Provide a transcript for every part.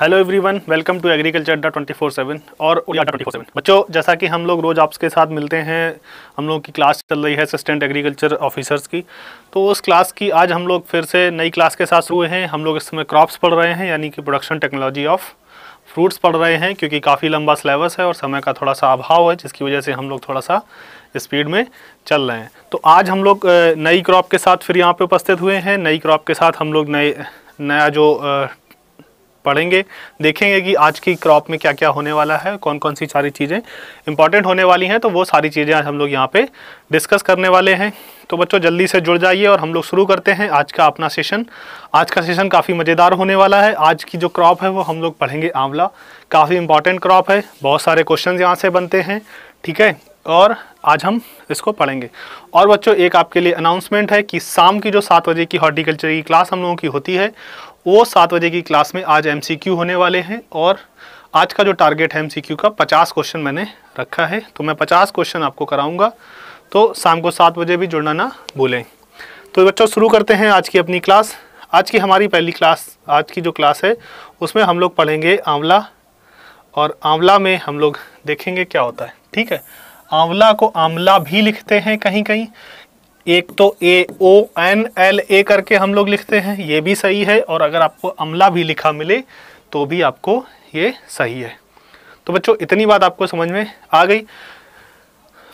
hello everyone welcome to agriculture Adda twenty four seven और twenty four seven बच्चों जैसा कि हम लोग रोज़ आपके साथ मिलते हैं हम लोगों की क्लास चल रही है असिस्टेंट एग्रीकल्चर ऑफिसर्स की तो उस क्लास की आज हम लोग फिर से नई क्लास के साथ हुए हैं हम लोग इस समय क्रॉप्स पढ़ रहे हैं यानी कि प्रोडक्शन टेक्नोलॉजी ऑफ फ्रूट्स पढ़ रहे हैं क्योंकि काफ़ी लंबा सिलेबस है और समय का थोड़ा सा अभाव है जिसकी वजह से हम लोग थोड़ा सा स्पीड में चल रहे हैं तो आज हम लोग नई क्रॉप के साथ फिर यहाँ पर उपस्थित हुए हैं नई क्रॉप के साथ हम लोग नए नया जो पढ़ेंगे देखेंगे कि आज की क्रॉप में क्या क्या होने वाला है कौन कौन सी सारी चीज़ें इंपॉर्टेंट होने वाली हैं तो वो सारी चीज़ें हम लोग यहाँ पे डिस्कस करने वाले हैं तो बच्चों जल्दी से जुड़ जाइए और हम लोग शुरू करते हैं आज का अपना सेशन आज का सेशन काफ़ी मज़ेदार होने वाला है आज की जो क्रॉप है वो हम लोग पढ़ेंगे आंवला काफ़ी इंपॉर्टेंट क्रॉप है बहुत सारे क्वेश्चन यहाँ से बनते हैं ठीक है और आज हम इसको पढ़ेंगे और बच्चों एक आपके लिए अनाउंसमेंट है कि शाम की जो सात बजे की हॉर्टिकल्चर की क्लास हम लोगों की होती है वो सात बजे की क्लास में आज एम होने वाले हैं और आज का जो टारगेट है एम का पचास क्वेश्चन मैंने रखा है तो मैं पचास क्वेश्चन आपको कराऊँगा तो शाम को सात बजे भी जुड़ना ना भूलें तो बच्चों शुरू करते हैं आज की अपनी क्लास आज की हमारी पहली क्लास आज की जो क्लास है उसमें हम लोग पढ़ेंगे आंवला और आंवला में हम लोग देखेंगे क्या होता है ठीक है आंवला को आंवला भी लिखते हैं कहीं कहीं एक तो ए ओ एन एल ए करके हम लोग लिखते हैं ये भी सही है और अगर आपको अमला भी लिखा मिले तो भी आपको ये सही है तो बच्चों इतनी बात आपको समझ में आ गई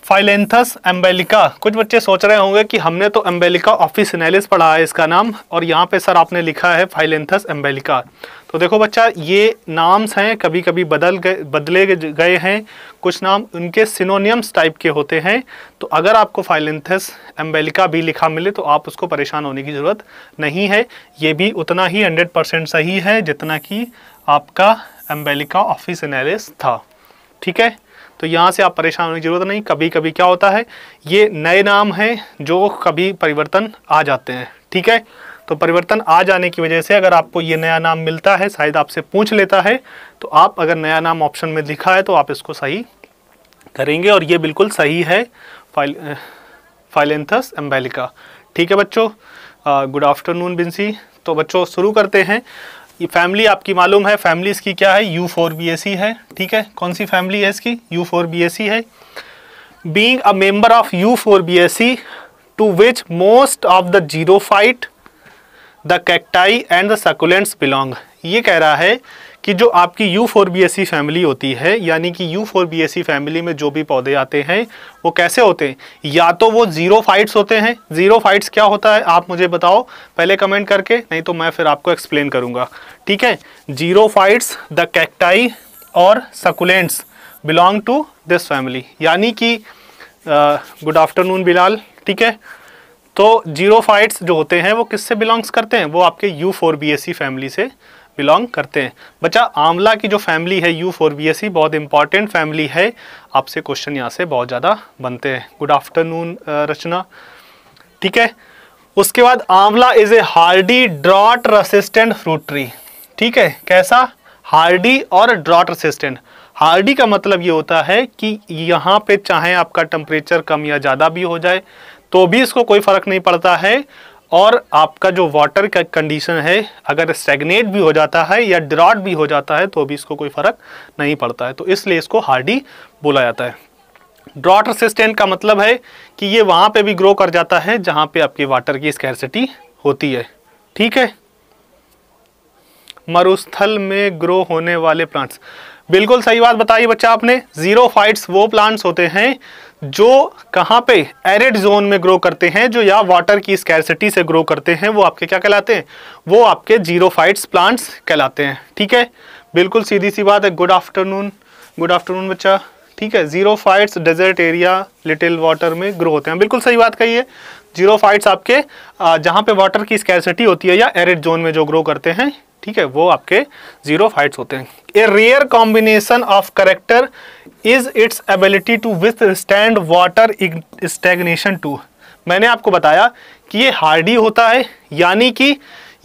फाइलेंथस एम्बेलिका कुछ बच्चे सोच रहे होंगे कि हमने तो एम्बेलिका ऑफिसनेलिस पढ़ा है इसका नाम और यहाँ पे सर आपने लिखा है फाइलेंथस एम्बेलिका तो देखो बच्चा ये नाम्स हैं कभी कभी बदल गए बदले गए हैं कुछ नाम उनके सिनोनियम्स टाइप के होते हैं तो अगर आपको फाइलेंथस एम्बेलिका भी लिखा मिले तो आप उसको परेशान होने की ज़रूरत नहीं है ये भी उतना ही हंड्रेड परसेंट सही है जितना कि आपका एम्बेलिका ऑफिसनेलिस था ठीक है तो यहाँ से आप परेशान होने की ज़रूरत नहीं कभी कभी क्या होता है ये नए नाम हैं जो कभी परिवर्तन आ जाते हैं ठीक है तो परिवर्तन आ जाने की वजह से अगर आपको ये नया नाम मिलता है शायद आपसे पूछ लेता है तो आप अगर नया नाम ऑप्शन में लिखा है तो आप इसको सही करेंगे और ये बिल्कुल सही है फाइल फाइलेंथस एम्बेलिका ठीक है बच्चों गुड आफ्टरनून बिंसी तो बच्चों शुरू करते हैं ये फैमिली आपकी मालूम है फैमिली इसकी क्या है Euphorbiaceae है ठीक है कौन सी फैमिली है इसकी Euphorbiaceae है being a member of Euphorbiaceae to which most of the xerophyte the cacti and the succulents belong ये कह रहा है कि जो आपकी Euphorbiaceae family होती है यानी कि Euphorbiaceae family में जो भी पौधे आते हैं वो कैसे होते हैं या तो वो ज़ीरो फाइट्स होते हैं ज़ीरो फाइट्स क्या होता है आप मुझे बताओ पहले कमेंट करके नहीं तो मैं फिर आपको एक्सप्लेन करूँगा ठीक है ज़ीरो फाइट्स द कैक्टाई और succulents belong to this family यानी कि गुड आफ्टरनून बिलाल ठीक है तो जीरो फाइट्स जो होते हैं वो किससे बिलोंग्स करते हैं वो आपके Euphorbiaceae family से बिलोंग करते हैं बच्चा आंवला की जो फैमिली है यू फोर बी बहुत इंपॉर्टेंट फैमिली है आपसे क्वेश्चन यहाँ से बहुत ज़्यादा बनते हैं गुड आफ्टरनून रचना ठीक है उसके बाद amla is a hardy drought resistant fruit tree ठीक है कैसा हार्डी और ड्रॉट रसिस्टेंट हार्डी का मतलब ये होता है कि यहाँ पे चाहे आपका टेम्परेचर कम या ज़्यादा भी हो जाए तो भी इसको कोई फ़र्क नहीं पड़ता है और आपका जो वाटर का कंडीशन है अगर स्टेगनेट भी हो जाता है या ड्रॉट भी हो जाता है तो भी इसको कोई फ़र्क नहीं पड़ता है तो इसलिए इसको हार्डी बोला जाता है ड्रॉट रेसिस्टेंट का मतलब है कि ये वहाँ पे भी ग्रो कर जाता है जहाँ पे आपके वाटर की स्कैरसिटी होती है ठीक है मरुस्थल में ग्रो होने वाले प्लांट्स बिल्कुल सही बात बताई बच्चा आपने जीरो फाइट्स वो प्लांट्स होते हैं जो कहाँ पे एरिड जोन में ग्रो करते हैं जो या वाटर की स्कैरसिटी से ग्रो करते हैं वो आपके क्या कहलाते हैं वो आपके जीरो फाइट्स प्लांट्स कहलाते हैं ठीक है बिल्कुल सीधी सी बात है गुड आफ्टरनून गुड आफ्टरनून बच्चा ठीक है xerophytes desert area little water में ग्रो होते हैं बिल्कुल सही बात कही है जीरो फाइट्स आपके जहाँ पे वाटर की स्कैरसिटी होती है या एरिड जोन में जो ग्रो करते हैं ठीक है वो आपके जीरो फाइट्स होते हैं a rare combination of character is its ability to withstand water stagnation too मैंने आपको बताया कि ये हार्डी होता है यानी कि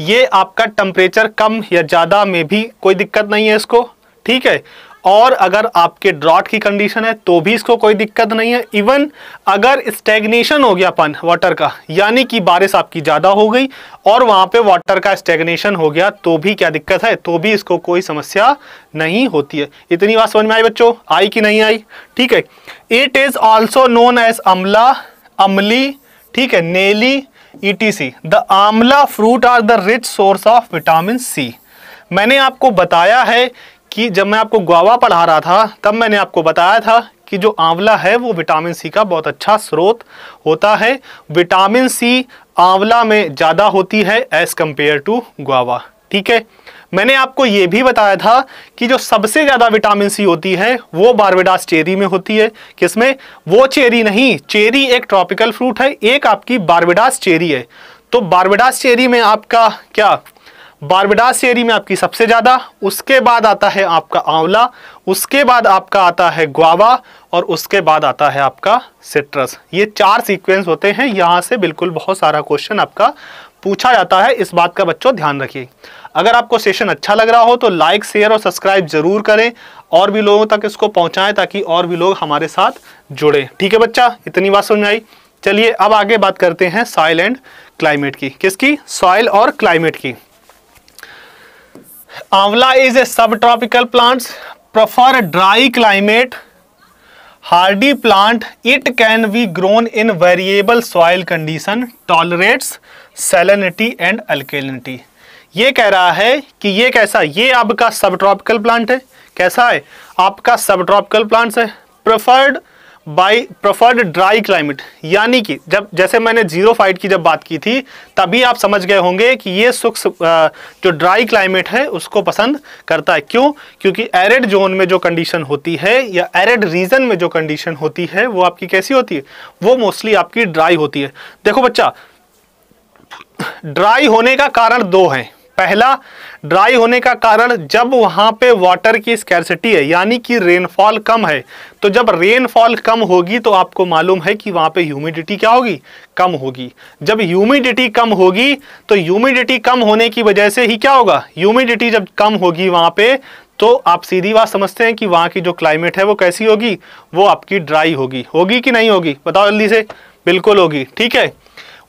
ये आपका टम्परेचर कम या ज़्यादा में भी कोई दिक्कत नहीं है इसको ठीक है और अगर आपके ड्रॉट की कंडीशन है तो भी इसको कोई दिक्कत नहीं है इवन अगर स्टेग्नेशन हो गया पन वाटर का यानी कि बारिश आपकी ज़्यादा हो गई और वहाँ पे वाटर का स्टेग्नेशन हो गया तो भी क्या दिक्कत है तो भी इसको कोई समस्या नहीं होती है इतनी बात समझ में आई बच्चों आई कि नहीं आई ठीक है it is also known as amla amli ठीक है nelli ETC the amla fruit are the rich source of vitamin C मैंने आपको बताया है कि जब मैं आपको गुआवा पढ़ा रहा था तब मैंने आपको बताया था कि जो आंवला है वो विटामिन सी का बहुत अच्छा स्रोत होता है विटामिन सी आंवला में ज़्यादा होती है एज़ कम्पेयर टू गुआवा ठीक है मैंने आपको ये भी बताया था कि जो सबसे ज़्यादा विटामिन सी होती है वो बारबेडास चेरी में होती है किसमें वो चेरी नहीं चेरी एक ट्रॉपिकल फ्रूट है एक आपकी बारबेडास चेरी है तो बारबेडास चेरी में आपका क्या बारबिडास एरी में आपकी सबसे ज़्यादा उसके बाद आता है आपका आंवला उसके बाद आपका आता है ग्वावा और उसके बाद आता है आपका सिट्रस ये चार सीक्वेंस होते हैं यहाँ से बिल्कुल बहुत सारा क्वेश्चन आपका पूछा जाता है इस बात का बच्चों ध्यान रखिए अगर आपको सेशन अच्छा लग रहा हो तो लाइक शेयर और सब्सक्राइब जरूर करें और भी लोगों तक इसको पहुंचाएं ताकि और भी लोग हमारे साथ जुड़े ठीक है बच्चा इतनी बात समझ आई चलिए अब आगे बात करते हैं सॉइल एंड क्लाइमेट की किसकी सॉइल और क्लाइमेट की आंवला is a subtropical plant prefer dry climate hardy plant it can be grown in variable soil condition tolerates salinity and alkalinity ये कह रहा है कि ये कैसा ये आपका सब ट्रॉपिकल प्लांट है कैसा है आपका सब ट्रॉपिकल प्लांट्स है preferred by preferred dry climate यानी कि जब जैसे मैंने जीरो फाइट की जब बात की थी तभी आप समझ गए होंगे कि ये सुख जो ड्राई क्लाइमेट है उसको पसंद करता है क्यों क्योंकि एरिड जोन में जो कंडीशन होती है या एरिड रीजन में जो कंडीशन होती है वो आपकी कैसी होती है वो मोस्टली आपकी ड्राई होती है देखो बच्चा ड्राई होने का कारण दो हैं पहला ड्राई होने का कारण जब वहां पे वाटर की स्कैरसिटी है यानी कि रेनफॉल कम है तो जब रेनफॉल कम होगी तो आपको मालूम है कि वहां पे ह्यूमिडिटी क्या होगी कम होगी जब ह्यूमिडिटी कम होगी तो ह्यूमिडिटी कम होने की वजह से ही क्या होगा ह्यूमिडिटी जब कम होगी वहां पे तो आप सीधी बात समझते हैं कि वहां की जो क्लाइमेट है वो कैसी होगी वो आपकी ड्राई होगी होगी कि नहीं होगी बताओ जल्दी से बिल्कुल होगी ठीक है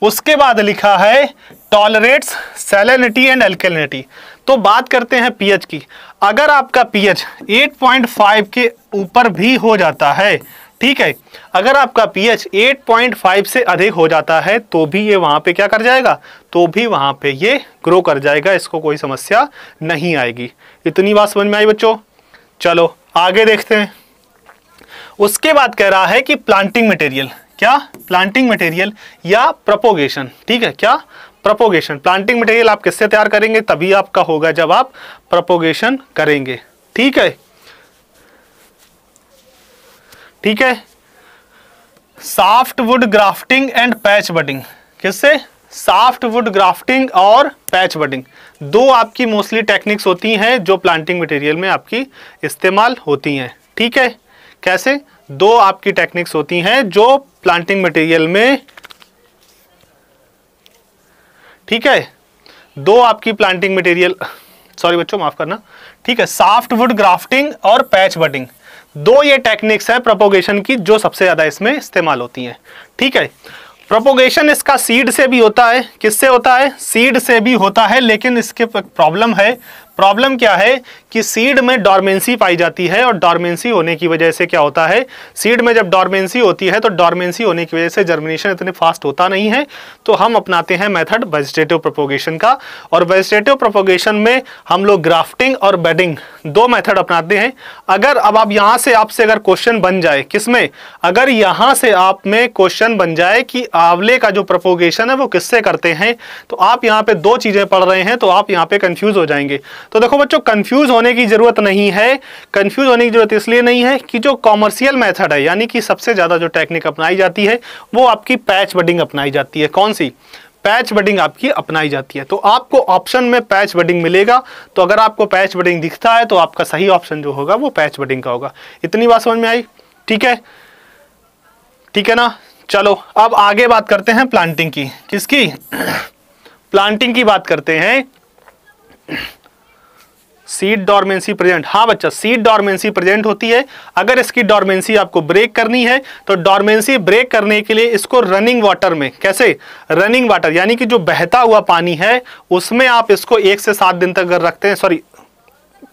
उसके बाद लिखा है टॉलरेट्स सेलेनिटी एंड एल्केलिनिटी तो बात करते हैं पीएच की अगर आपका पीएच 8.5 के ऊपर भी हो जाता है ठीक है अगर आपका पीएच 8.5 से अधिक हो जाता है तो भी ये वहाँ पे क्या कर जाएगा तो भी वहाँ पे ये ग्रो कर जाएगा इसको कोई समस्या नहीं आएगी इतनी बात समझ में आई बच्चों चलो आगे देखते हैं उसके बाद कह रहा है कि प्लांटिंग मटेरियल क्या प्लांटिंग मटेरियल या प्रपोगेशन ठीक है क्या प्रपोगेशन प्लांटिंग मटेरियल आप किससे तैयार करेंगे तभी आपका होगा जब आप प्रपोगेशन करेंगे ठीक है ठीक है soft grafting and patch budding किससे सॉफ्ट वुड ग्राफ्टिंग और पैच बडिंग दो आपकी मोस्टली टेक्निक्स होती हैं जो प्लांटिंग मटेरियल में आपकी इस्तेमाल होती हैं ठीक है कैसे दो आपकी टेक्निक्स होती हैं जो प्लांटिंग मटेरियल में ठीक है दो आपकी प्लांटिंग मटेरियल सॉरी बच्चों माफ करना ठीक है सॉफ्टवुड वुड ग्राफ्टिंग और पैच बटिंग दो ये टेक्निक्स है प्रोपोगेशन की जो सबसे ज़्यादा इसमें इस्तेमाल होती हैं ठीक है प्रोपोगेशन इसका सीड से भी होता है किससे होता है सीड से भी होता है लेकिन इसके प्रॉब्लम है प्रॉब्लम क्या है कि सीड में डॉर्मेंसी पाई जाती है और डॉर्मेंसी होने की वजह से क्या होता है सीड में जब डॉर्मेंसी होती है तो डॉर्मेंसी होने की वजह से जर्मिनेशन इतने फास्ट होता नहीं है तो हम अपनाते हैं मेथड वेजिटेटिव प्रोपोगेशन का और वेजिटेटिव प्रोपोगेशन में हम लोग ग्राफ्टिंग और बेडिंग दो मैथड अपनाते हैं अगर अब आप यहाँ से आपसे अगर क्वेश्चन बन जाए किस में अगर यहाँ से आप में क्वेश्चन बन जाए कि आंवले का जो प्रोपोगेशन है वो किससे करते हैं तो आप यहाँ पे दो चीज़ें पढ़ रहे हैं तो आप यहाँ पे कन्फ्यूज हो जाएंगे तो देखो बच्चों कंफ्यूज होने की ज़रूरत नहीं है कंफ्यूज होने की ज़रूरत इसलिए नहीं है कि जो कॉमर्शियल मेथड है यानी कि सबसे ज़्यादा जो टेक्निक अपनाई जाती है वो आपकी पैच बडिंग अपनाई जाती है कौन सी पैच बडिंग आपकी अपनाई जाती है तो आपको ऑप्शन में पैच बडिंग मिलेगा तो अगर आपको पैच बडिंग दिखता है तो आपका सही ऑप्शन जो होगा वो पैच बडिंग का होगा इतनी बात समझ में आई ठीक है ठीक है ना चलो अब आगे बात करते हैं प्लांटिंग की किसकी प्लांटिंग की बात करते हैं सीट डॉर्मेंसी प्रेजेंट हाँ बच्चा सीट डॉर्मेंसी प्रेजेंट होती है अगर इसकी डॉर्मेंसी आपको ब्रेक करनी है तो डॉर्मेंसी ब्रेक करने के लिए इसको रनिंग वाटर में कैसे रनिंग वाटर यानी कि जो बहता हुआ पानी है उसमें आप इसको एक से सात दिन तक अगर रखते हैं सॉरी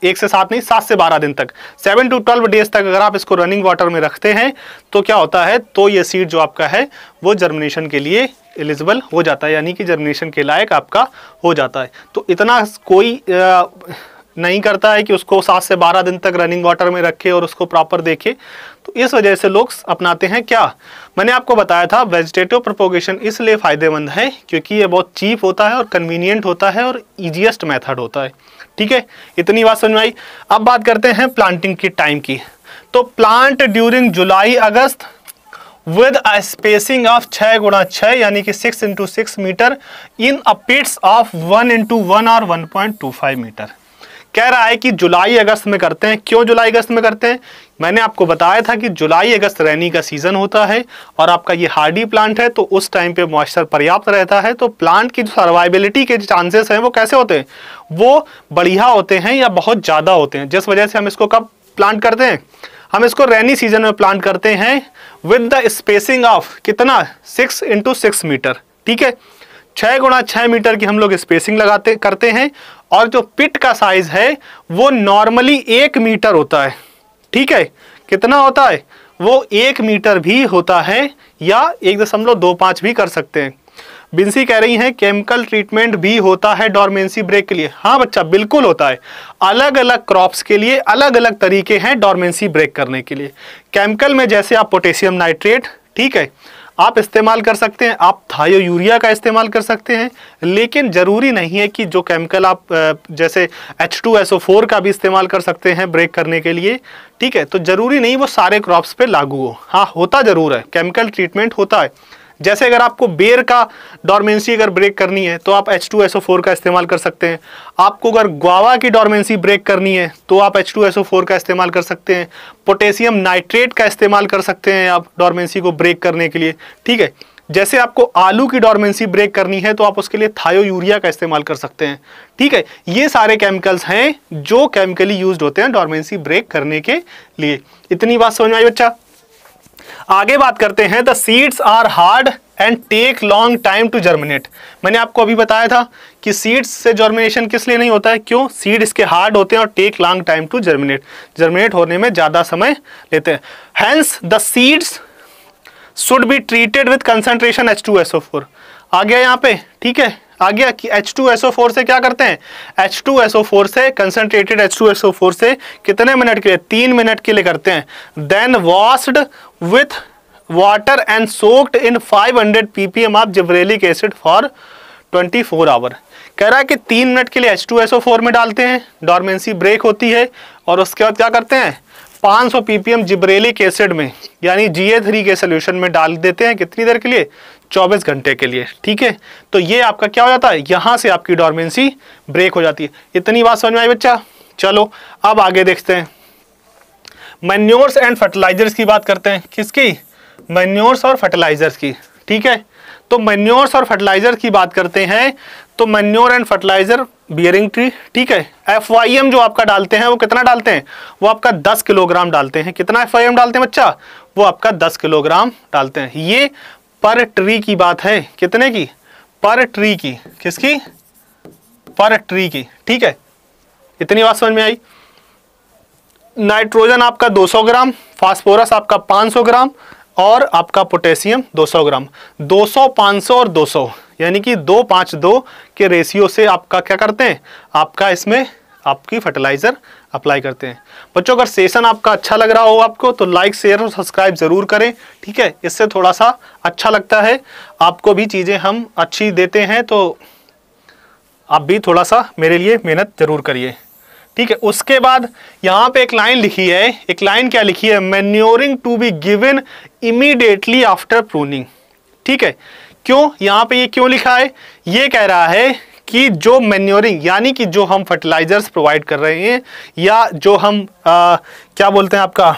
एक से सात नहीं सात से बारह दिन तक सेवन टू ट्वेल्व डेज तक अगर आप इसको रनिंग वाटर में रखते हैं तो क्या होता है तो ये सीड जो आपका है वो जर्मिनेशन के लिए एलिजिबल हो जाता है यानी कि जर्मिनेशन के लायक आपका हो जाता है तो इतना कोई आ, नहीं करता है कि उसको सात से बारह दिन तक रनिंग वाटर में रखे और उसको प्रॉपर देखे तो इस वजह से लोग अपनाते हैं क्या मैंने आपको बताया था वेजिटेटिव प्रोपोगेशन इसलिए फ़ायदेमंद है क्योंकि ये बहुत चीप होता है और कन्वीनियंट होता है और इजिएस्ट मेथड होता है ठीक है इतनी बात समझ आई अब बात करते हैं प्लांटिंग की टाइम की तो plant during July August with a spacing of छः गुणा छः यानी कि six into six meter in a pits of one into one और one point two five meter कह रहा है कि जुलाई अगस्त में करते हैं क्यों जुलाई अगस्त में करते हैं मैंने आपको बताया था कि जुलाई अगस्त रैनी का सीज़न होता है और आपका ये हार्डी प्लांट है तो उस टाइम पे मॉइस्चर पर्याप्त रहता है तो प्लांट की जो सर्वाइबिलिटी के चांसेस हैं वो कैसे होते हैं वो बढ़िया होते हैं या बहुत ज़्यादा होते हैं जिस वजह से हम इसको कब प्लांट करते हैं हम इसको रेनी सीजन में प्लांट करते हैं विद द स्पेसिंग ऑफ कितना सिक्स इंटू सिक्स मीटर ठीक है छः गुणा छः मीटर की हम लोग स्पेसिंग लगाते करते हैं और जो पिट का साइज है वो नॉर्मली एक मीटर होता है ठीक है कितना होता है वो एक मीटर भी होता है या एक दशमलव दो पाँच भी कर सकते हैं बिंसी कह रही हैं केमिकल ट्रीटमेंट भी होता है डॉर्मेंसी ब्रेक के लिए हाँ बच्चा बिल्कुल होता है अलग अलग क्रॉप्स के लिए अलग अलग तरीके हैं डॉर्मेंसी ब्रेक करने के लिए केमिकल में जैसे आप पोटेशियम नाइट्रेट ठीक है आप इस्तेमाल कर सकते हैं आप थायो यूरिया का इस्तेमाल कर सकते हैं लेकिन ज़रूरी नहीं है कि जो केमिकल आप जैसे H two S O four का भी इस्तेमाल कर सकते हैं ब्रेक करने के लिए ठीक है तो ज़रूरी नहीं वो सारे क्रॉप्स पे लागू हो हाँ होता ज़रूर है केमिकल ट्रीटमेंट होता है जैसे अगर आपको बेर का डॉर्मेंसी अगर ब्रेक करनी है तो आप H two S O four का इस्तेमाल कर सकते हैं आपको अगर ग्वावा की डॉर्मेंसी ब्रेक करनी है तो आप H two S O four का इस्तेमाल कर सकते हैं पोटेशियम नाइट्रेट का इस्तेमाल कर सकते हैं आप डॉर्मेंसी को ब्रेक करने के लिए ठीक है जैसे आपको आलू की डॉर्मेंसी ब्रेक करनी है तो आप उसके लिए थायो यूरिया का इस्तेमाल कर सकते हैं ठीक है ये सारे केमिकल्स हैं जो केमिकली यूज होते हैं डॉर्मेंसी ब्रेक करने के लिए इतनी बात समझ में आई बच्चा आगे बात करते हैं the seeds are hard and take long time to germinate मैंने आपको अभी बताया था कि सीड्स से जर्मिनेशन किस लिए नहीं होता है क्यों सीड इसके हार्ड होते हैं और take long time to germinate germinate होने में ज़्यादा समय लेते हैं hence the seeds should be treated with concentration H two S O four आ गया यहाँ पे ठीक है आ गया कि H2SO4 से क्या करते हैं H2SO4 से कंसंट्रेटेड H2SO4 से कितने मिनट के लिए तीन मिनट के लिए करते हैं then washed with water and soaked in 500 hundred PPM of gibberellic acid for 24 four hour कह रहा है कि तीन मिनट के लिए H2SO4 में डालते हैं डॉर्मेंसी ब्रेक होती है और उसके बाद क्या करते हैं 500 पीपीएम जिब्रेलिक एसिड में यानी थ्री के सोल्यूशन में डाल देते हैं कितनी देर के लिए 24 घंटे के लिए ठीक है तो ये आपका क्या हो जाता है यहां से आपकी डॉर्मेंसी ब्रेक हो जाती है इतनी बात समझ में आई बच्चा चलो अब आगे देखते हैं मैन्योर्स एंड फर्टिलाइजर्स की बात करते हैं किसकी मैन्योर्स और फर्टिलाइजर्स की ठीक है तो मैन्योर्स और फर्टिलाइजर की बात करते हैं तो manure and fertilizer bearing tree ठीक है एफ वाई एम जो आपका डालते हैं वो कितना डालते हैं वो आपका 10 किलोग्राम डालते हैं कितना एफ वाई एम डालते हैं बच्चा वो आपका 10 किलोग्राम डालते हैं ये पर ट्री की बात है कितने की पर ट्री की किसकी पर ट्री की ठीक है इतनी बात समझ में आई नाइट्रोजन आपका 200 ग्राम फास्फोरस आपका 500 ग्राम और आपका पोटेशियम 200 ग्राम 200 500 और 200 यानी कि दो पांच दो के रेशियो से आपका क्या करते हैं आपका इसमें आपकी फर्टिलाइज़र अप्लाई करते हैं बच्चों अगर सेशन आपका अच्छा लग रहा हो आपको तो लाइक शेयर और सब्सक्राइब ज़रूर करें ठीक है इससे थोड़ा सा अच्छा लगता है आपको भी चीज़ें हम अच्छी देते हैं तो आप भी थोड़ा सा मेरे लिए मेहनत ज़रूर करिए ठीक है उसके बाद यहाँ पे एक लाइन लिखी है एक लाइन क्या लिखी है manuring to be given immediately after pruning ठीक है क्यों यहाँ पे ये क्यों लिखा है ये कह रहा है कि जो मैन्योरिंग यानी कि जो हम फर्टिलाइजर्स प्रोवाइड कर रहे हैं या जो हम आ, क्या बोलते हैं आपका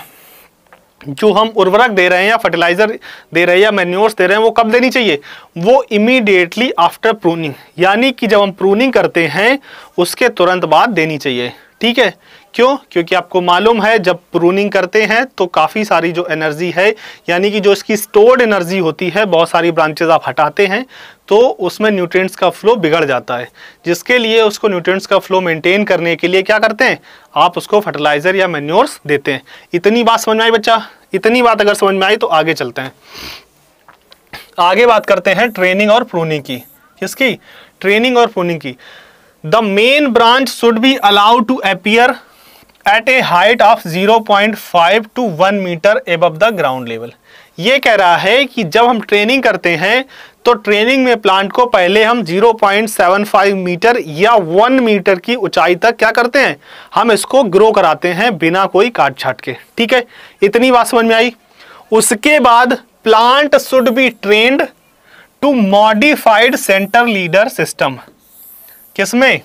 जो हम उर्वरक दे रहे हैं या फर्टिलाइजर दे रहे हैं या मैन्योर्स दे रहे हैं वो कब देनी चाहिए वो इमीडिएटली आफ्टर प्रूनिंग यानी कि जब हम प्रूनिंग करते हैं उसके तुरंत बाद देनी चाहिए ठीक है क्यों क्योंकि आपको मालूम है जब प्रूनिंग करते हैं तो काफ़ी सारी जो एनर्जी है यानी कि जो इसकी स्टोर्ड एनर्जी होती है बहुत सारी ब्रांचेज आप हटाते हैं तो उसमें न्यूट्रिएंट्स का फ्लो बिगड़ जाता है जिसके लिए उसको न्यूट्रिएंट्स का फ्लो मेंटेन करने के लिए क्या करते हैं आप उसको फर्टिलाइज़र या मेन्योर्स देते हैं इतनी बात समझ में आई बच्चा इतनी बात अगर समझ में आई तो आगे चलते हैं आगे बात करते हैं ट्रेनिंग और प्रूनिंग की किसकी ट्रेनिंग और प्रूनिंग की the main branch should be allowed to appear at a height of 0.5 to 1 meter above the ground level ये कह रहा है कि जब हम ट्रेनिंग करते हैं तो ट्रेनिंग में प्लांट को पहले हम 0.75 मीटर या 1 मीटर की ऊंचाई तक क्या करते हैं हम इसको ग्रो कराते हैं बिना कोई काट छाट के ठीक है इतनी बात समझ में आई उसके बाद plant should be trained to modified centre leader system किसमें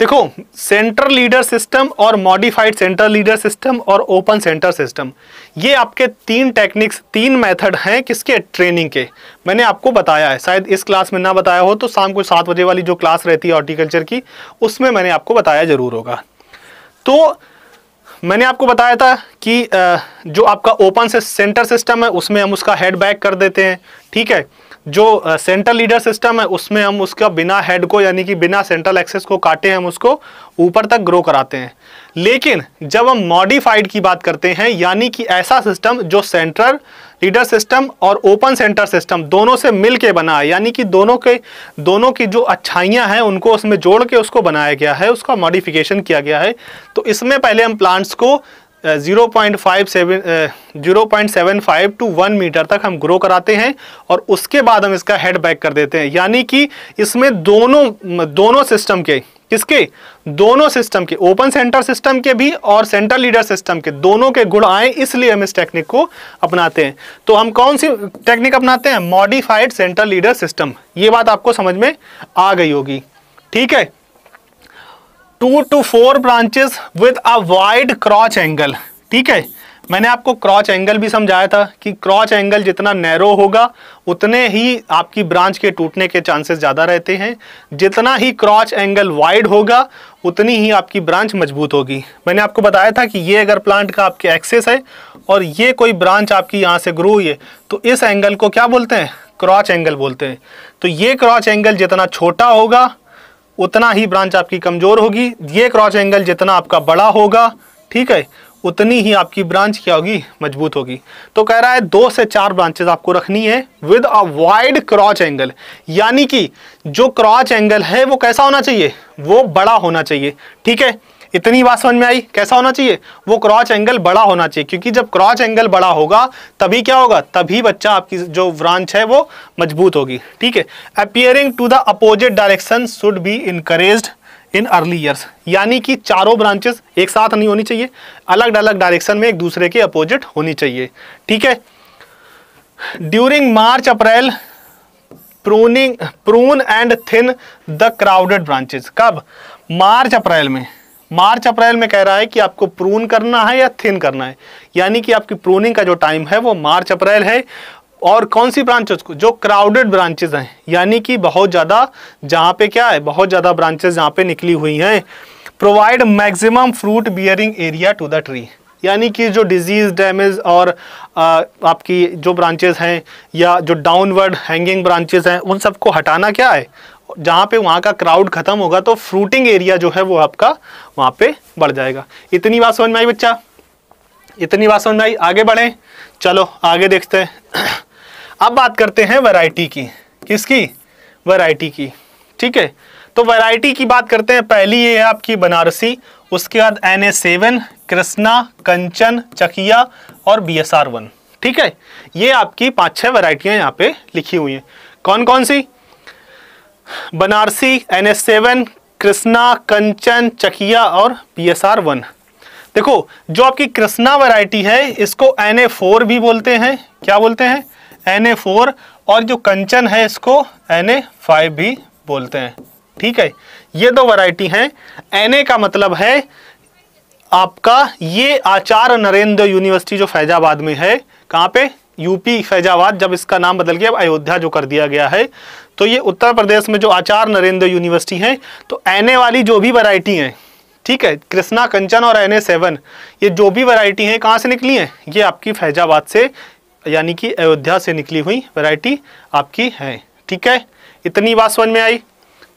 देखो सेंट्रल लीडर सिस्टम और मॉडिफाइड सेंट्रल लीडर सिस्टम और ओपन सेंटर सिस्टम ये आपके तीन टेक्निक्स तीन मेथड हैं किसके ट्रेनिंग के मैंने आपको बताया है शायद इस क्लास में ना बताया हो तो शाम को सात बजे वाली जो क्लास रहती है हॉर्टिकल्चर की उसमें मैंने आपको बताया ज़रूर होगा तो मैंने आपको बताया था कि जो आपका ओपन से सेंटर सिस्टम है उसमें हम उसका हेड बैक कर देते हैं ठीक है जो सेंट्रल लीडर सिस्टम है उसमें हम उसका बिना हेड को यानी कि बिना सेंट्रल एक्सेस को काटे हम उसको ऊपर तक ग्रो कराते हैं लेकिन जब हम मॉडिफाइड की बात करते हैं यानी कि ऐसा सिस्टम जो सेंट्रल लीडर सिस्टम और ओपन सेंटर सिस्टम दोनों से मिल के बना है यानी कि दोनों के दोनों की जो अच्छाइयाँ हैं उनको उसमें जोड़ के उसको बनाया गया है उसका मॉडिफिकेशन किया गया है तो इसमें पहले हम प्लांट्स को zero point five seven zero point seven five to one meter तक हम ग्रो कराते हैं और उसके बाद हम इसका हेड बैक कर देते हैं यानी कि इसमें दोनों दोनों सिस्टम के किसके दोनों सिस्टम के ओपन सेंटर सिस्टम के भी और सेंटर लीडर सिस्टम के दोनों के गुण आए इसलिए हम इस टेक्निक को अपनाते हैं तो हम कौन सी टेक्निक अपनाते हैं मॉडिफाइड सेंटर लीडर सिस्टम ये बात आपको समझ में आ गई होगी ठीक है two to four branches with a wide crotch angle ठीक है मैंने आपको क्रॉच एंगल भी समझाया था कि क्रॉच एंगल जितना नैरो होगा उतने ही आपकी ब्रांच के टूटने के चांसेस ज़्यादा रहते हैं जितना ही क्रॉच एंगल वाइड होगा उतनी ही आपकी ब्रांच मजबूत होगी मैंने आपको बताया था कि ये अगर प्लांट का आपके एक्सेस है और ये कोई ब्रांच आपकी यहाँ से ग्रो हुई है तो इस एंगल को क्या बोलते हैं क्रॉच एंगल बोलते हैं तो ये क्रॉच एंगल जितना छोटा होगा उतना ही ब्रांच आपकी कमज़ोर होगी ये क्रॉस एंगल जितना आपका बड़ा होगा ठीक है उतनी ही आपकी ब्रांच क्या होगी मजबूत होगी तो कह रहा है दो से चार ब्रांचेस आपको रखनी है with a wide crotch angle यानी कि जो क्रॉच एंगल है वो कैसा होना चाहिए वो बड़ा होना चाहिए ठीक है इतनी बात समझ में आई कैसा होना चाहिए वो क्रॉच एंगल बड़ा होना चाहिए क्योंकि जब क्रॉच एंगल बड़ा होगा तभी क्या होगा तभी बच्चा आपकी जो ब्रांच है वो मजबूत होगी ठीक है appearing to the opposite direction should be encourage in early years यानी कि चारों ब्रांचेस एक साथ नहीं होनी चाहिए अलग अलग डायरेक्शन में एक दूसरे के अपोजिट होनी चाहिए ठीक है during March April pruning prune and thin the crowded branches कब मार्च अप्रैल में मार्च अप्रैल में कह रहा है कि आपको प्रून करना है या थिन करना है यानी कि आपकी प्रूनिंग का जो टाइम है वो मार्च अप्रैल है और कौन सी ब्रांचेज को जो क्राउडेड ब्रांचेज हैं यानी कि बहुत ज़्यादा जहाँ पे क्या है बहुत ज़्यादा ब्रांचेज जहाँ पे निकली हुई हैं provide maximum fruit bearing area to the tree यानी कि जो डिजीज़ डैमेज और आ, आपकी जो ब्रांचेज हैं या जो डाउनवर्ड हैंगिंग ब्रांचेज हैं उन सबको हटाना क्या है जहाँ पे वहाँ का क्राउड खत्म होगा तो फ्रूटिंग एरिया जो है वो आपका वहाँ पे बढ़ जाएगा इतनी बात समझ में आई बच्चा इतनी बात समझ में आई आगे बढ़े चलो आगे देखते हैं अब बात करते हैं वैरायटी की किसकी वैरायटी की ठीक है तो वैरायटी की बात करते हैं पहली ये है आपकी बनारसी उसके बाद N A seven Krishna Kanchan Chakaiya और बी एस आर वन ठीक है ये आपकी पाँच छः वैरायटियाँ यहाँ पे लिखी हुई हैं कौन कौन सी Banarasi N S seven Krishna Kanchan Chakaiya और पी एस आर वन देखो जो आपकी कृष्णा वैरायटी है इसको एन ए फोर भी बोलते हैं क्या बोलते हैं एन ए फोर और जो कंचन है इसको एन ए फाइव भी बोलते हैं ठीक है ये दो वैरायटी हैं एन ए का मतलब है आपका ये आचार्य नरेंद्र यूनिवर्सिटी जो फैजाबाद में है कहाँ पे यूपी फैजाबाद जब इसका नाम बदल गया अब अयोध्या जो कर दिया गया है तो ये उत्तर प्रदेश में जो आचार्य नरेंद्र यूनिवर्सिटी है तो एन वाली जो भी वरायटी है ठीक है कृष्णा कंचन और एन सेवन ये जो भी वरायटी है कहाँ से निकली है ये आपकी फैजाबाद से यानी कि अयोध्या से निकली हुई वैरायटी आपकी है ठीक है इतनी बात समझ में आई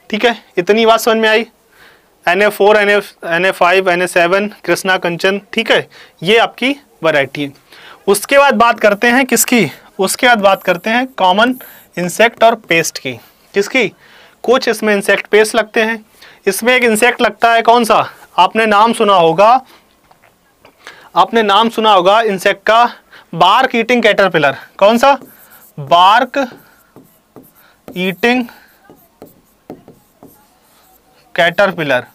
ठीक है इतनी बात समझ में आई N A four N F N A five N A seven Krishna Kanchan ठीक है ये आपकी वैरायटी है उसके बाद बात करते हैं किसकी उसके बाद बात करते हैं कॉमन इंसेक्ट और पेस्ट की किसकी कुछ इसमें इंसेक्ट पेस्ट लगते हैं इसमें एक इंसेक्ट लगता है कौन सा आपने नाम सुना होगा आपने नाम सुना होगा इंसेक्ट का बार्क ईटिंग कैटरपिलर कौन सा बार्क ईटिंग कैटरपिलर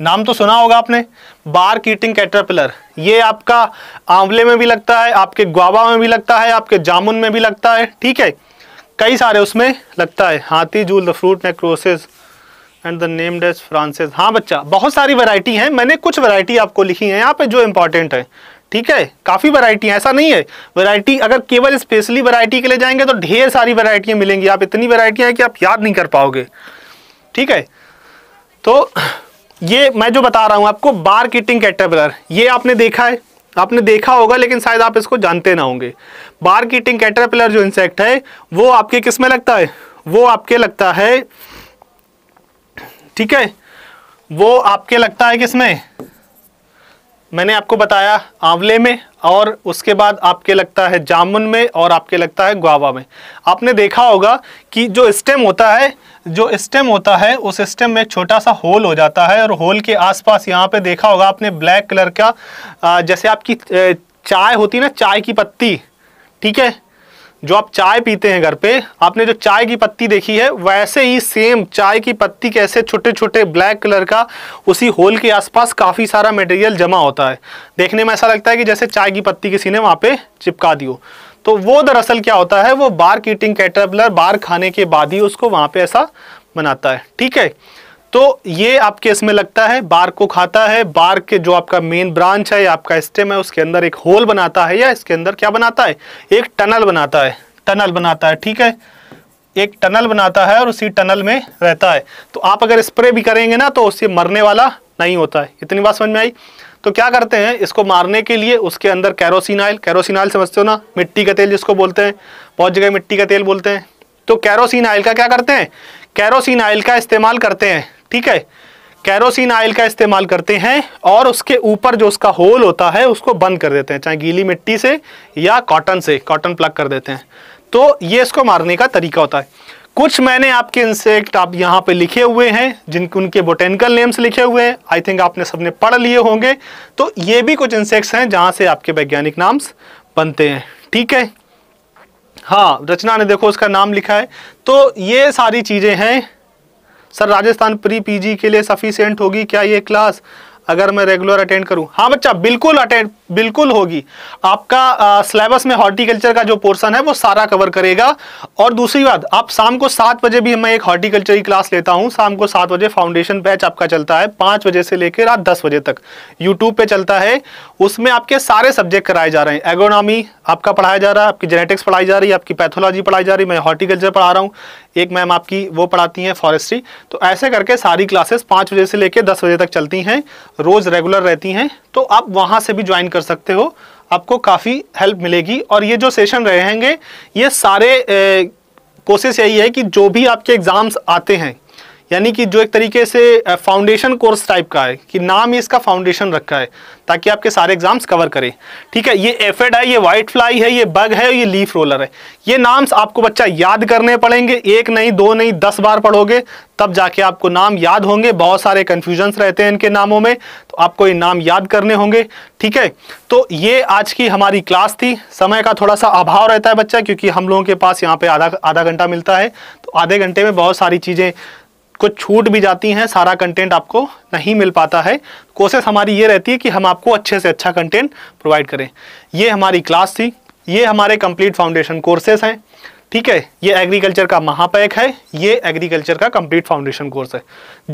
नाम तो सुना होगा आपने बार कीटिंग कैटरपिलर ये आपका आंवले में भी लगता है आपके ग्वावा में भी लगता है आपके जामुन में भी लगता है ठीक है कई सारे उसमें लगता है हाथी जूल the fruit necrosis and the नेम डेज फ्रांसिस हाँ बच्चा बहुत सारी वैरायटी हैं मैंने कुछ वैरायटी आपको लिखी है यहाँ पे जो इंपॉर्टेंट है ठीक है काफ़ी वैरायटी है ऐसा नहीं है वैरायटी अगर केवल स्पेशली वैरायटी के लिए जाएंगे तो ढेर सारी वैरायटियां मिलेंगी आप इतनी वैरायटियां हैं कि आप याद नहीं कर पाओगे ठीक है तो ये मैं जो बता रहा हूँ आपको बार किटिंग कैटरपिलर ये आपने देखा है आपने देखा होगा लेकिन शायद आप इसको जानते ना होंगे बार किटिंग कैटरपिलर जो इंसेक्ट है वो आपके किस में लगता है वो आपके लगता है ठीक है वो आपके लगता है किसमें मैंने आपको बताया आंवले में और उसके बाद आपके लगता है जामुन में और आपके लगता है गुआवा में आपने देखा होगा कि जो स्टेम होता है जो स्टेम होता है उस स्टेम में एक छोटा सा होल हो जाता है और होल के आसपास यहाँ पे देखा होगा आपने ब्लैक कलर का जैसे आपकी चाय होती है ना चाय की पत्ती ठीक है जो आप चाय पीते हैं घर पे आपने जो चाय की पत्ती देखी है वैसे ही सेम चाय की पत्ती कैसे छोटे छोटे ब्लैक कलर का उसी होल के आसपास काफ़ी सारा मटेरियल जमा होता है देखने में ऐसा लगता है कि जैसे चाय की पत्ती किसी ने वहाँ पे चिपका दियो तो वो दरअसल क्या होता है वो बार कीटिंग कैटरपलर बार खाने के बाद ही उसको वहां पे ऐसा बनाता है ठीक है तो ये आपके इसमें लगता है बार को खाता है बार के जो आपका मेन ब्रांच है या आपका स्टेम है उसके अंदर एक होल बनाता है या इसके अंदर क्या बनाता है एक टनल बनाता है टनल बनाता है ठीक है एक टनल बनाता है और उसी टनल में रहता है तो आप अगर स्प्रे भी करेंगे ना तो उससे मरने वाला नहीं होता है इतनी बात समझ में आई तो क्या करते हैं इसको मारने के लिए उसके अंदर कैरोसिन आयल कैरोसिन समझते हो ना मिट्टी का तेल जिसको बोलते हैं बहुत जगह मिट्टी का तेल बोलते हैं तो कैरोसिन आयल का क्या करते हैं कैरोसिन ऑयल का इस्तेमाल करते हैं ठीक है कैरोसिन ऑयल का इस्तेमाल करते हैं और उसके ऊपर जो उसका होल होता है उसको बंद कर देते हैं चाहे गीली मिट्टी से या कॉटन से कॉटन प्लग कर देते हैं तो ये इसको मारने का तरीका होता है कुछ मैंने आपके इंसेक्ट आप यहाँ पे लिखे हुए हैं जिनके उनके बोटेनिकल नेम्स लिखे हुए हैं आई थिंक आपने सबने पढ़ लिए होंगे तो ये भी कुछ इंसेक्ट्स हैं जहाँ से आपके वैज्ञानिक नाम्स बनते हैं ठीक है हाँ रचना ने देखो उसका नाम लिखा है तो ये सारी चीज़ें हैं सर राजस्थान प्री पीजी के लिए सफिशियंट होगी क्या ये क्लास अगर मैं रेगुलर अटेंड करूँ हाँ बच्चा बिल्कुल अटेंड बिल्कुल होगी आपका सिलेबस में हॉर्टिकल्चर का जो पोर्शन है वो सारा कवर करेगा और दूसरी बात आप शाम को सात बजे भी मैं एक हॉर्टिकल्चर की क्लास लेता हूँ शाम को सात बजे फाउंडेशन बैच आपका चलता है पाँच बजे से लेकर रात दस बजे तक यूट्यूब पे चलता है उसमें आपके सारे सब्जेक्ट कराए जा रहे हैं एग्रोनॉमी आपका पढ़ाया जा रहा है आपकी जेनेटिक्स पढ़ाई जा रही है आपकी पैथोलॉजी पढ़ाई जा रही है मैं हॉर्टिकल्चर पढ़ा रहा हूँ एक मैम आपकी वो पढ़ाती हैं फॉरेस्ट्री तो ऐसे करके सारी क्लासेस पाँच बजे से लेकर दस बजे तक चलती हैं रोज़ रेगुलर रहती हैं तो आप वहाँ से भी ज्वाइन कर सकते हो आपको काफ़ी हेल्प मिलेगी और ये जो सेशन रहेंगे ये सारे कोशिश यही है कि जो भी आपके एग्ज़ाम्स आते हैं यानी कि जो एक तरीके से फाउंडेशन कोर्स टाइप का है कि नाम ही इसका फाउंडेशन रखा है ताकि आपके सारे एग्जाम्स कवर करें ठीक है ये एफेड है ये व्हाइट फ्लाई है ये बग है ये लीफ रोलर है ये नाम्स आपको बच्चा याद करने पड़ेंगे एक नहीं दो नहीं दस बार पढ़ोगे तब जाके आपको नाम याद होंगे बहुत सारे कन्फ्यूजन्स रहते हैं इनके नामों में तो आपको ये नाम याद करने होंगे ठीक है तो ये आज की हमारी क्लास थी समय का थोड़ा सा अभाव रहता है बच्चा क्योंकि हम लोगों के पास यहाँ पे आधा आधा घंटा मिलता है तो आधे घंटे में बहुत सारी चीज़ें कुछ छूट भी जाती हैं सारा कंटेंट आपको नहीं मिल पाता है कोशिश हमारी ये रहती है कि हम आपको अच्छे से अच्छा कंटेंट प्रोवाइड करें ये हमारी क्लास थी ये हमारे कंप्लीट फाउंडेशन कोर्सेज हैं ठीक है ये एग्रीकल्चर का महापैक है ये एग्रीकल्चर का कंप्लीट फाउंडेशन कोर्स है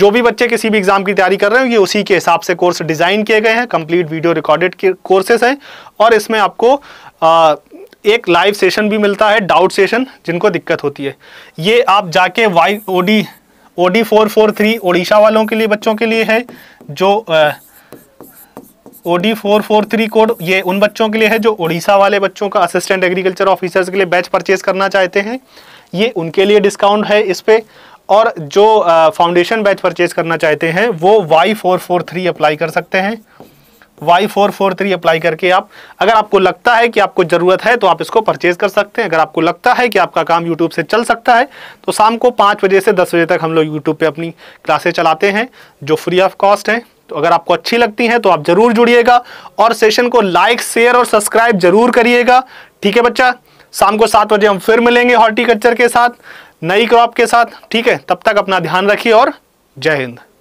जो भी बच्चे किसी भी एग्जाम की तैयारी कर रहे हैं ये उसी के हिसाब से कोर्स डिज़ाइन किए गए हैं कंप्लीट वीडियो रिकॉर्डेड के कोर्सेज हैं और इसमें आपको आ, एक लाइव सेशन भी मिलता है डाउट सेशन जिनको दिक्कत होती है ये आप जाके Y O D O D four four three Odisha वालों के लिए बच्चों के लिए है जो O D four four three code ये उन बच्चों के लिए है जो ओडिशा वाले बच्चों का असिस्टेंट एग्रीकल्चर ऑफिसर्स के लिए बैच परचेज करना चाहते हैं ये उनके लिए डिस्काउंट है इस पर और जो फाउंडेशन बैच परचेज करना चाहते हैं वो Y four four three apply कर सकते हैं Y four four three apply करके आप अगर आपको लगता है कि आपको ज़रूरत है तो आप इसको परचेज कर सकते हैं अगर आपको लगता है कि आपका काम यूट्यूब से चल सकता है तो शाम को पाँच बजे से दस बजे तक हम लोग यूट्यूब पर अपनी क्लासेज चलाते हैं जो फ्री ऑफ कॉस्ट हैं तो अगर आपको अच्छी लगती हैं तो आप ज़रूर जुड़िएगा और सेशन को लाइक शेयर और सब्सक्राइब जरूर करिएगा ठीक है बच्चा शाम को सात बजे हम फिर मिलेंगे हॉर्टिकल्चर के साथ नई क्रॉप के साथ ठीक है तब तक अपना ध्यान रखिए और जय हिंद